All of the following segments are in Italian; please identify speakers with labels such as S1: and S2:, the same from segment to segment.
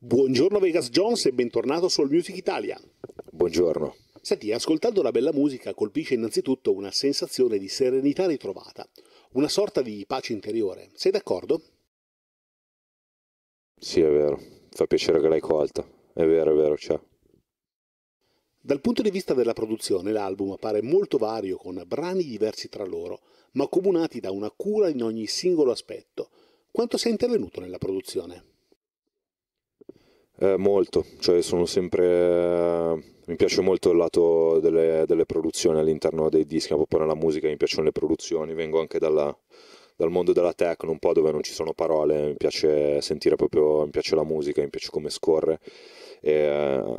S1: Buongiorno Vegas Jones e bentornato su All Music Italia.
S2: Buongiorno.
S1: Senti, ascoltando la bella musica colpisce innanzitutto una sensazione di serenità ritrovata, una sorta di pace interiore. Sei d'accordo?
S2: Sì, è vero. Fa piacere che l'hai colta. È vero, è vero, ciao.
S1: Dal punto di vista della produzione, l'album appare molto vario, con brani diversi tra loro, ma comunati da una cura in ogni singolo aspetto. Quanto sei intervenuto nella produzione?
S2: Eh, molto, cioè sono sempre... mi piace molto il lato delle, delle produzioni all'interno dei dischi, ma proprio nella musica mi piacciono le produzioni, vengo anche dalla, dal mondo della techno, un po' dove non ci sono parole, mi piace sentire proprio, mi piace la musica, mi piace come scorre. E, eh,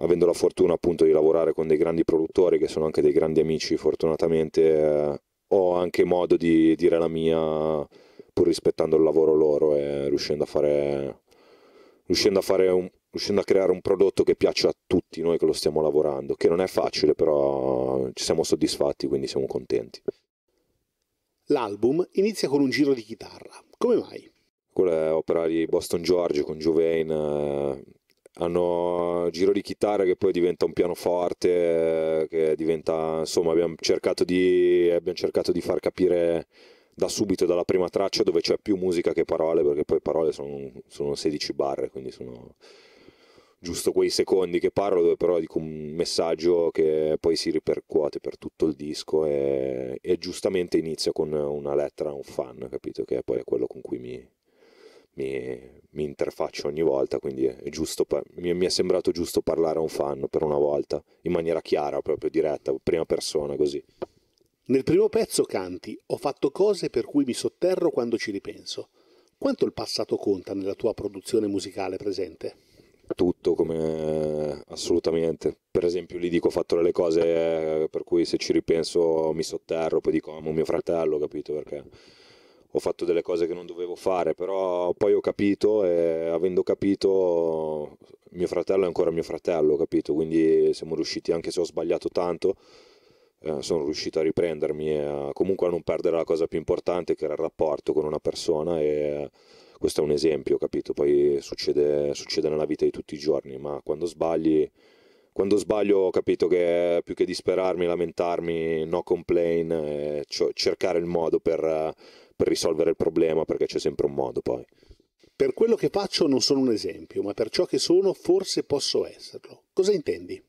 S2: avendo la fortuna appunto di lavorare con dei grandi produttori che sono anche dei grandi amici, fortunatamente eh, ho anche modo di dire la mia pur rispettando il lavoro loro e riuscendo a fare, riuscendo a fare un, riuscendo a creare un prodotto che piace a tutti noi che lo stiamo lavorando, che non è facile, però ci siamo soddisfatti, quindi siamo contenti.
S1: L'album inizia con un giro di chitarra. Come mai?
S2: Quella è opera di Boston George con Jovain. Eh, hanno un eh, giro di chitarra che poi diventa un pianoforte, eh, che diventa, insomma, abbiamo cercato di, abbiamo cercato di far capire da subito dalla prima traccia dove c'è più musica che parole, perché poi parole sono, sono 16 barre, quindi sono giusto quei secondi che parlo dove però dico un messaggio che poi si ripercuote per tutto il disco e, e giustamente inizio con una lettera a un fan, capito? Che poi è quello con cui mi, mi, mi interfaccio ogni volta, quindi è giusto, mi, mi, è sembrato giusto parlare a un fan per una volta, in maniera chiara, proprio diretta,
S1: prima persona così. Nel primo pezzo canti, ho fatto cose per cui mi sotterro quando ci ripenso. Quanto il passato conta nella tua produzione musicale presente?
S2: tutto come assolutamente. Per esempio lì dico ho fatto delle cose eh, per cui se ci ripenso mi sotterro, poi dico amo ah, mio fratello, capito? Perché ho fatto delle cose che non dovevo fare, però poi ho capito e avendo capito mio fratello è ancora mio fratello, capito? Quindi siamo riusciti, anche se ho sbagliato tanto, eh, sono riuscito a riprendermi e a, comunque a non perdere la cosa più importante che era il rapporto con una persona e questo è un esempio, capito? Poi succede, succede nella vita di tutti i giorni, ma quando sbagli, quando sbaglio ho capito che più che disperarmi, lamentarmi, no complain, eh, cercare il modo per, per risolvere
S1: il problema, perché c'è sempre un modo poi. Per quello che faccio non sono un esempio, ma per ciò che sono forse posso esserlo. Cosa intendi?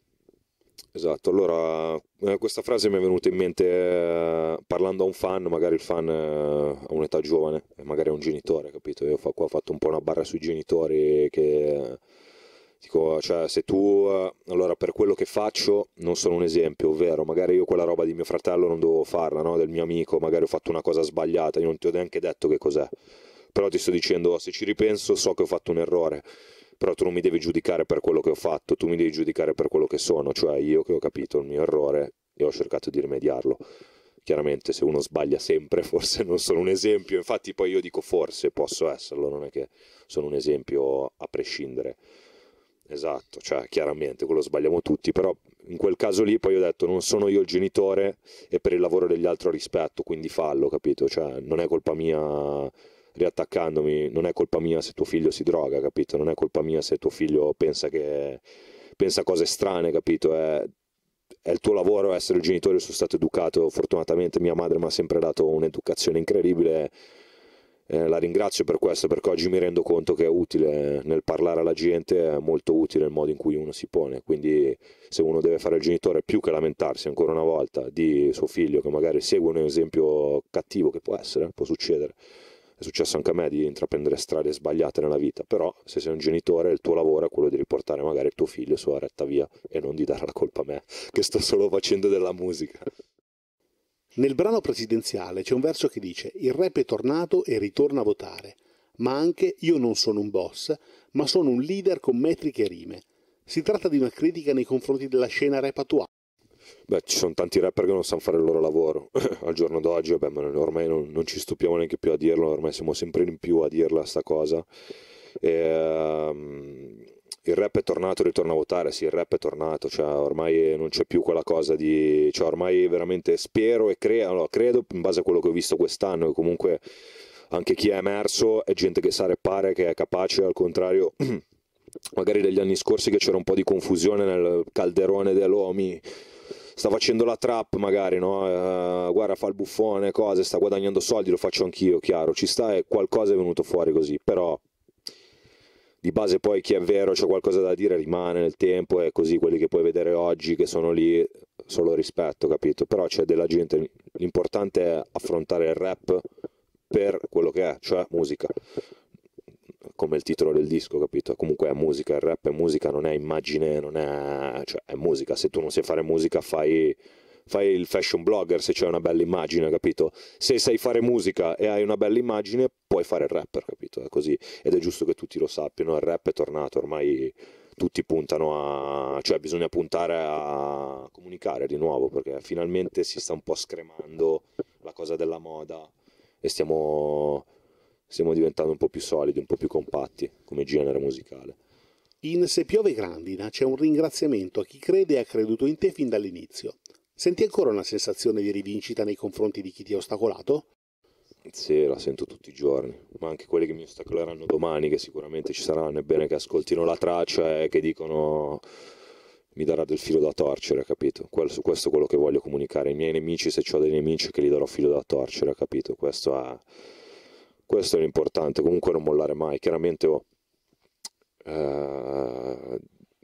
S2: Esatto, allora eh, questa frase mi è venuta in mente eh, parlando a un fan, magari il fan eh, ha un'età giovane, eh, magari è un genitore, capito? Io qua ho fatto un po' una barra sui genitori che eh, dico, cioè se tu, allora per quello che faccio non sono un esempio, ovvero magari io quella roba di mio fratello non dovevo farla, no? del mio amico, magari ho fatto una cosa sbagliata, io non ti ho neanche detto che cos'è, però ti sto dicendo se ci ripenso so che ho fatto un errore però tu non mi devi giudicare per quello che ho fatto, tu mi devi giudicare per quello che sono, cioè io che ho capito il mio errore e ho cercato di rimediarlo. Chiaramente se uno sbaglia sempre forse non sono un esempio, infatti poi io dico forse posso esserlo, non è che sono un esempio a prescindere. Esatto, cioè chiaramente quello sbagliamo tutti, però in quel caso lì poi ho detto non sono io il genitore e per il lavoro degli altri rispetto, quindi fallo, capito? Cioè non è colpa mia riattaccandomi, non è colpa mia se tuo figlio si droga, capito? Non è colpa mia se tuo figlio pensa, che, pensa cose strane, capito? È, è il tuo lavoro essere il genitore, sono stato educato, fortunatamente mia madre mi ha sempre dato un'educazione incredibile, eh, la ringrazio per questo perché oggi mi rendo conto che è utile nel parlare alla gente, è molto utile il modo in cui uno si pone, quindi se uno deve fare il genitore più che lamentarsi ancora una volta di suo figlio che magari segue un esempio cattivo che può essere, può succedere è successo anche a me di intraprendere strade sbagliate nella vita, però se sei un genitore il tuo lavoro è quello di riportare magari il tuo figlio sulla retta via e non di dare la colpa a me, che sto solo facendo della
S1: musica. Nel brano presidenziale c'è un verso che dice Il rap è tornato e ritorna a votare, ma anche Io non sono un boss, ma sono un leader con metriche e rime. Si tratta di una critica nei confronti della scena rap attuale Beh, ci
S2: sono tanti rapper che non sanno fare il loro lavoro al giorno d'oggi, vabbè, ma ormai non, non, ci stupiamo neanche più a dirlo, ormai siamo sempre in più a dirla sta cosa. E, um, il rap è tornato, ritorna a votare, sì, il rap è tornato, cioè ormai non c'è più quella cosa di... Cioè ormai veramente spero e crea, no, credo in base a quello che ho visto quest'anno, che comunque anche chi è emerso è gente che sa reppare, che è capace, al contrario... magari degli anni scorsi che c'era un po' di confusione nel calderone dell'OMI sta facendo la trap magari, no? uh, guarda fa il buffone, cose, sta guadagnando soldi, lo faccio anch'io, chiaro, ci sta e qualcosa è venuto fuori così, però di base poi chi è vero c'è qualcosa da dire rimane nel tempo e così quelli che puoi vedere oggi che sono lì solo rispetto, capito? Però c'è della gente, l'importante è affrontare il rap per quello che è, cioè musica come il titolo del disco, capito? Comunque è musica, il rap è musica, non è immagine, non è... cioè è musica, se tu non sai fare musica fai fai il fashion blogger se c'è una bella immagine, capito? Se sai fare musica e hai una bella immagine, puoi fare il rapper, capito? È così. Ed è giusto che tutti lo sappiano, il rap è tornato, ormai tutti puntano a... cioè bisogna puntare a comunicare di nuovo, perché finalmente si sta un po' scremando la cosa della moda e stiamo stiamo diventando un po' più solidi, un po' più compatti come genere musicale.
S1: In Se piove grandina c'è un ringraziamento a chi crede e ha creduto in te fin dall'inizio. Senti ancora una sensazione di rivincita nei confronti di chi ti ha ostacolato? Sì, la sento
S2: tutti i giorni, ma anche quelli che mi ostacoleranno domani, che sicuramente ci saranno, è bene che ascoltino la traccia e che dicono mi darà del filo da torcere, capito? su questo è quello che voglio comunicare ai miei nemici, se ho dei nemici che gli darò filo da torcere, capito? Questo è questo è l'importante, comunque non mollare mai, chiaramente oh, eh,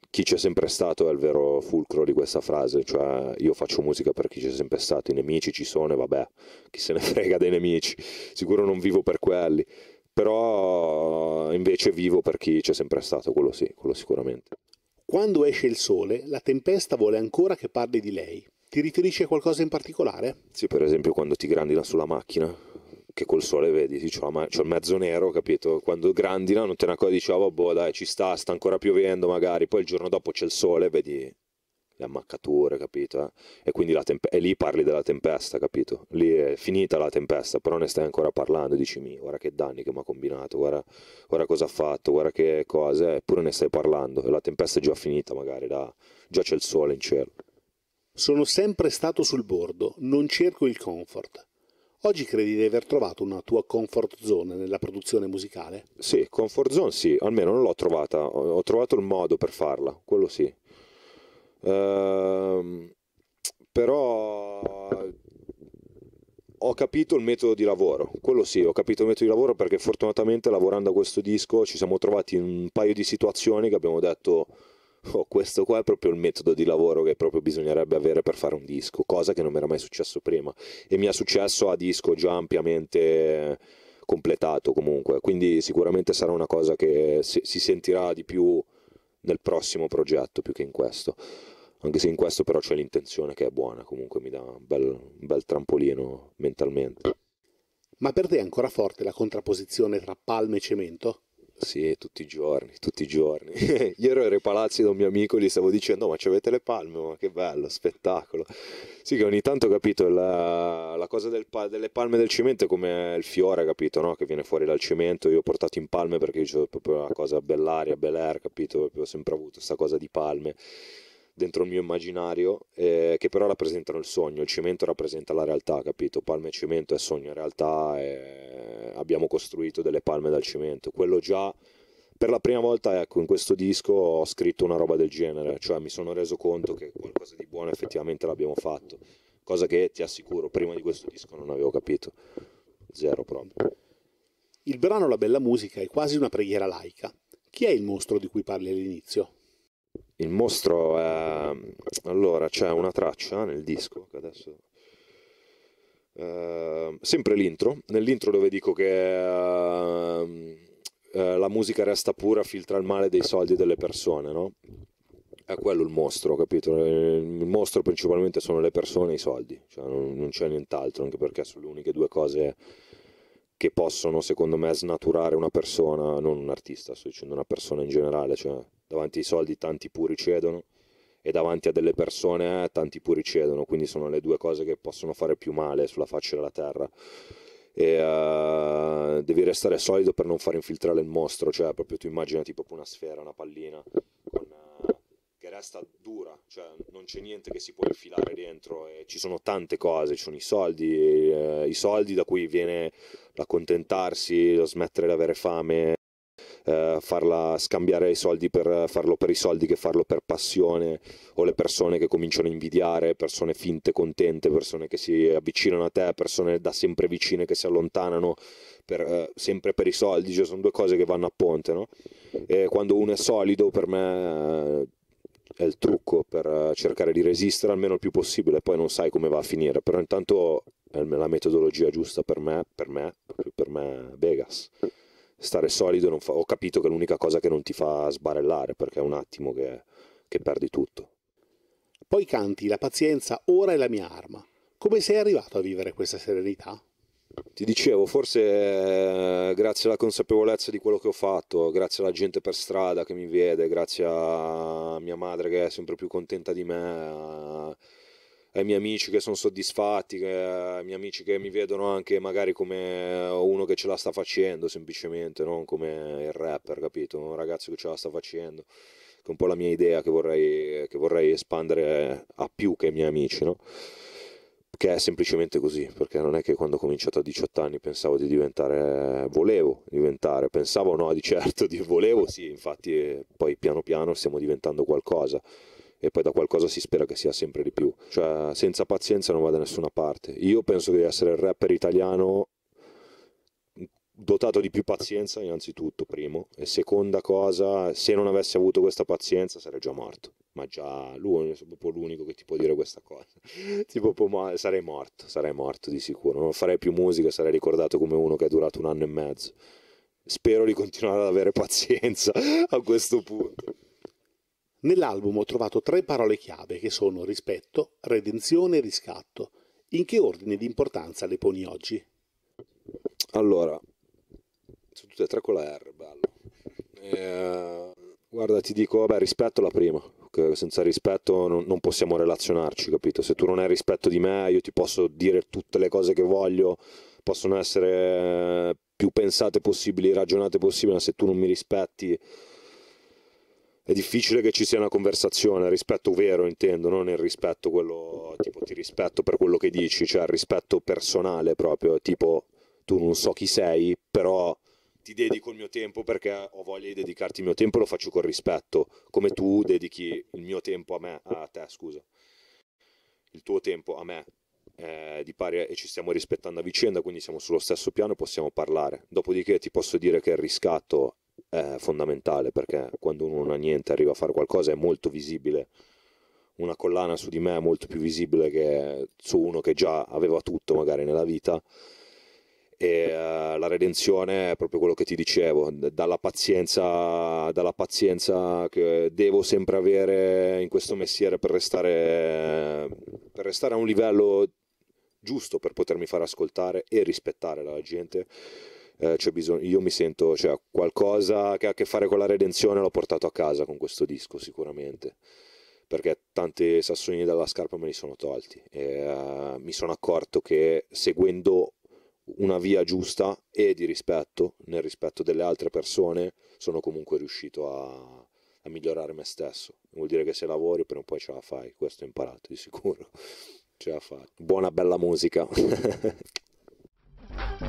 S2: chi c'è sempre stato è il vero fulcro di questa frase, cioè io faccio musica per chi c'è sempre stato, i nemici ci sono e vabbè, chi se ne frega dei nemici, sicuro non vivo per quelli, però invece vivo per chi c'è sempre stato, quello sì, quello
S1: sicuramente. Quando esce il sole, la tempesta vuole ancora che parli di lei. Ti riferisci a qualcosa in particolare?
S2: Sì, per esempio quando ti grandina sulla macchina, che col sole vedi, sì, c'ho, ma- c'ho, il mezzo nero, capito? Quando grandina non te ne accorgi, dici, oh, boh, dai, ci sta, sta ancora piovendo magari, poi il giorno dopo c'è il sole, vedi le ammaccature, capito? Eh? E quindi la temp- e lì parli della tempesta, capito? Lì è finita la tempesta, però ne stai ancora parlando, dici, mi, guarda che danni che mi ha combinato, guarda, guarda, cosa ha fatto, guarda che cose, eh, eppure ne stai parlando, e la tempesta è già finita magari, da, già c'è il sole in cielo.
S1: Sono sempre stato sul bordo, non cerco il comfort. Oggi credi di aver trovato una tua comfort zone nella produzione musicale?
S2: Sì, comfort zone sì, almeno non l'ho trovata, ho trovato il modo per farla, quello sì. Ehm, però ho capito il metodo di lavoro, quello sì, ho capito il metodo di lavoro perché fortunatamente lavorando a questo disco ci siamo trovati in un paio di situazioni che abbiamo detto oh, questo qua è proprio il metodo di lavoro che proprio bisognerebbe avere per fare un disco, cosa che non mi era mai successo prima e mi è successo a disco già ampiamente completato comunque, quindi sicuramente sarà una cosa che si sentirà di più nel prossimo progetto più che in questo anche se in questo però c'è l'intenzione che è buona,
S1: comunque mi dà un
S2: bel, un bel, trampolino mentalmente.
S1: Ma per te è ancora forte la contrapposizione tra palme e cemento? Sì, tutti i giorni, tutti i giorni. Ieri
S2: ero ai palazzi da un mio amico e gli stavo dicendo: oh, Ma avete le palme, oh, ma che bello, spettacolo. Sì, che ogni tanto ho capito la, la cosa del, delle palme del cemento è come il fiore, capito? No? Che viene fuori dal cemento. Io ho portato in palme perché c'è proprio una cosa bell'aria, bell'air, capito? Ho sempre avuto questa cosa di palme dentro il mio immaginario eh, che però rappresentano il sogno, il cemento rappresenta la realtà, capito? Palme e cemento è sogno, in realtà è... abbiamo costruito delle palme dal cemento, quello già per la prima volta ecco, in questo disco ho scritto una roba del genere, cioè mi sono reso conto che qualcosa di buono effettivamente l'abbiamo fatto,
S1: cosa che ti assicuro prima di questo disco non avevo capito, zero proprio. Il brano La bella musica è quasi una preghiera laica. Chi è il mostro di cui parli
S2: all'inizio? il mostro è... Allora, c'è una traccia nel disco che adesso... Uh, sempre l'intro, nell'intro dove dico che uh, uh, la musica resta pura, filtra il male dei soldi delle persone, no? È quello il mostro, capito? Il mostro principalmente sono le persone e i soldi, cioè non, non c'è nient'altro, anche perché sono le uniche due cose che possono, secondo me, snaturare una persona, non un artista, sto dicendo una persona in generale, cioè davanti ai soldi tanti puri cedono e davanti a delle persone eh, tanti puri cedono, quindi sono le due cose che possono fare più male sulla faccia della terra. E, uh, devi restare solido per non far infiltrare il mostro, cioè proprio tu immagina tipo una sfera, una pallina con, uh, che resta dura, cioè non c'è niente che si può infilare dentro e ci sono tante cose, ci sono i soldi, eh, i soldi da cui viene l'accontentarsi, lo smettere di avere fame, eh, farla scambiare i soldi per farlo per i soldi che farlo per passione o le persone che cominciano a invidiare, persone finte contente, persone che si avvicinano a te, persone da sempre vicine che si allontanano per, eh, sempre per i soldi, cioè sono due cose che vanno a ponte, no? E quando uno è solido per me eh, è il trucco per eh, cercare di resistere almeno il più possibile, poi non sai come va a finire, però intanto è la metodologia giusta per me, per me, per me Vegas stare solido fa... ho capito che è l'unica cosa che non ti fa sbarellare perché
S1: è un attimo che, che perdi tutto. Poi canti La pazienza ora è la mia arma. Come sei arrivato a vivere questa serenità? Ti dicevo, forse
S2: eh, grazie alla consapevolezza di quello che ho fatto, grazie alla gente per strada che mi vede, grazie a mia madre che è sempre più contenta di me, a ai miei amici che sono soddisfatti, che, ai miei amici che mi vedono anche magari come eh, uno che ce la sta facendo semplicemente, non come il rapper, capito? Un ragazzo che ce la sta facendo, che è un po' la mia idea che vorrei, che vorrei espandere a più che ai miei amici, no? che è semplicemente così, perché non è che quando ho cominciato a 18 anni pensavo di diventare, volevo diventare, pensavo no di certo, di volevo sì, infatti eh, poi piano piano stiamo diventando qualcosa, e poi da qualcosa si spera che sia sempre di più. Cioè, senza pazienza non va da nessuna parte. Io penso di essere il rapper italiano dotato di più pazienza innanzitutto, primo, e seconda cosa, se non avessi avuto questa pazienza sarei già morto, ma già lui è proprio l'unico che ti può dire questa cosa, tipo sarei morto, sarei morto di sicuro, non farei più musica, sarei ricordato come uno che è durato un anno
S1: e mezzo, spero di continuare ad avere pazienza a questo punto. Nell'album ho trovato tre parole chiave che sono rispetto, redenzione e riscatto. In che ordine di importanza le poni oggi? Allora, sono tutte e tre con la R, bello. Eh, guarda, ti dico,
S2: vabbè, rispetto la prima, senza rispetto non, non, possiamo relazionarci, capito? Se tu non hai rispetto di me, io ti posso dire tutte le cose che voglio, possono essere eh, più pensate possibili, ragionate possibili, ma se tu non mi rispetti è difficile che ci sia una conversazione, rispetto vero intendo, non il rispetto quello tipo ti rispetto per quello che dici, cioè il rispetto personale proprio, tipo tu non so chi sei, però ti dedico il mio tempo perché ho voglia di dedicarti il mio tempo, lo faccio con rispetto, come tu dedichi il mio tempo a me, a te, scusa. Il tuo tempo a me eh, di pari e ci stiamo rispettando a vicenda, quindi siamo sullo stesso piano e possiamo parlare. Dopodiché ti posso dire che il riscatto è fondamentale perché quando uno non ha niente arriva a fare qualcosa è molto visibile. Una collana su di me è molto più visibile che su uno che già aveva tutto magari nella vita. E uh, la redenzione è proprio quello che ti dicevo, dalla pazienza, dalla pazienza che devo sempre avere in questo mestiere per restare, per restare a un livello giusto per potermi far ascoltare e rispettare la gente eh, bisogno, io mi sento, cioè qualcosa che ha a che fare con la redenzione l'ho portato a casa con questo disco sicuramente, perché tanti sassolini dalla scarpa me li sono tolti e eh, mi sono accorto che seguendo una via giusta e di rispetto, nel rispetto delle altre persone, sono comunque riuscito a, a migliorare me stesso. Vuol dire che se lavori prima o poi ce la fai, questo ho imparato di sicuro. Ce la fai. Buona bella musica.